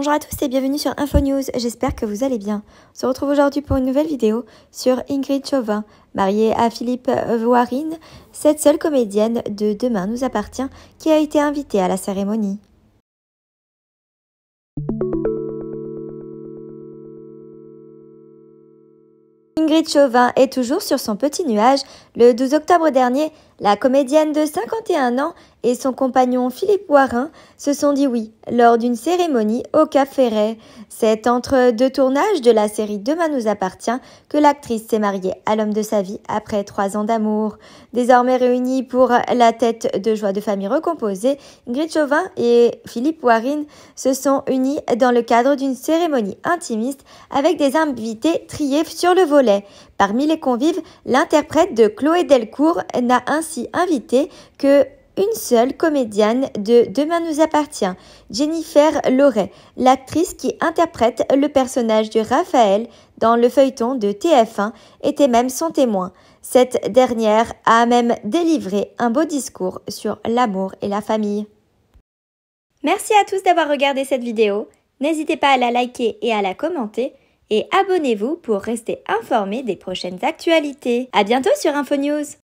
Bonjour à tous et bienvenue sur InfoNews, j'espère que vous allez bien. On se retrouve aujourd'hui pour une nouvelle vidéo sur Ingrid Chauvin, mariée à Philippe Voirine, cette seule comédienne de Demain nous appartient qui a été invitée à la cérémonie. Ingrid Chauvin est toujours sur son petit nuage. Le 12 octobre dernier, la comédienne de 51 ans et son compagnon Philippe Warin se sont dit oui lors d'une cérémonie au Café Ray. C'est entre deux tournages de la série Demain nous appartient que l'actrice s'est mariée à l'homme de sa vie après trois ans d'amour. Désormais réunis pour la tête de joie de famille recomposée, Ingrid et Philippe Warin se sont unis dans le cadre d'une cérémonie intimiste avec des invités triés sur le volet. Parmi les convives, l'interprète de Chloé Delcourt n'a ainsi invité que une seule comédienne de Demain nous appartient, Jennifer Loret, l'actrice qui interprète le personnage de Raphaël dans le feuilleton de TF1 était même son témoin. Cette dernière a même délivré un beau discours sur l'amour et la famille. Merci à tous d'avoir regardé cette vidéo. N'hésitez pas à la liker et à la commenter et abonnez-vous pour rester informé des prochaines actualités. À bientôt sur InfoNews